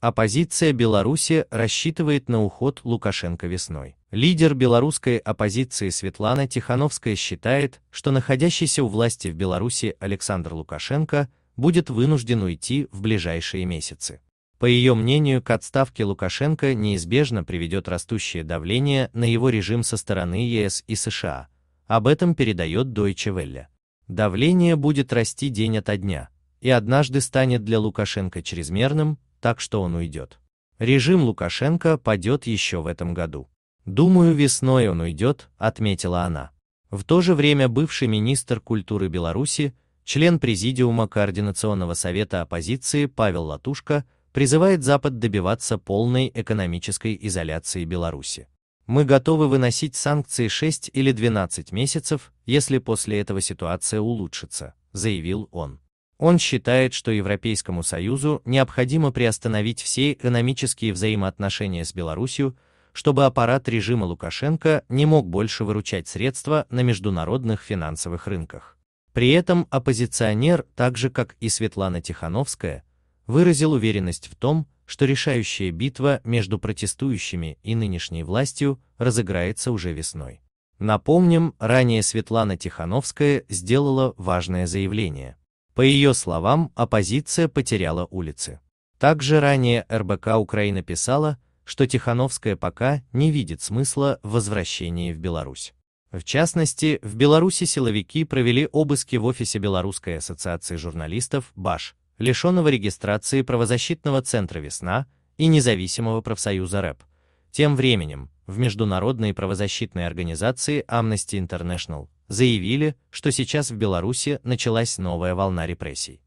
Оппозиция Беларуси рассчитывает на уход Лукашенко весной. Лидер белорусской оппозиции Светлана Тихановская считает, что находящийся у власти в Беларуси Александр Лукашенко будет вынужден уйти в ближайшие месяцы. По ее мнению, к отставке Лукашенко неизбежно приведет растущее давление на его режим со стороны ЕС и США. Об этом передает Deutsche Welle. Давление будет расти день ото дня, и однажды станет для Лукашенко чрезмерным, так что он уйдет. Режим Лукашенко падет еще в этом году. Думаю, весной он уйдет, отметила она. В то же время бывший министр культуры Беларуси, член президиума Координационного совета оппозиции Павел Латушка призывает Запад добиваться полной экономической изоляции Беларуси. Мы готовы выносить санкции 6 или 12 месяцев, если после этого ситуация улучшится, заявил он. Он считает, что Европейскому Союзу необходимо приостановить все экономические взаимоотношения с Беларусью, чтобы аппарат режима Лукашенко не мог больше выручать средства на международных финансовых рынках. При этом оппозиционер, так же как и Светлана Тихановская, выразил уверенность в том, что решающая битва между протестующими и нынешней властью разыграется уже весной. Напомним, ранее Светлана Тихановская сделала важное заявление. По ее словам, оппозиция потеряла улицы. Также ранее РБК Украина писала, что Тихановская пока не видит смысла в возвращении в Беларусь. В частности, в Беларуси силовики провели обыски в офисе Белорусской ассоциации журналистов БАШ, лишенного регистрации правозащитного центра «Весна» и независимого профсоюза РЭП. Тем временем, в международной правозащитной организации Amnesty International заявили, что сейчас в Беларуси началась новая волна репрессий.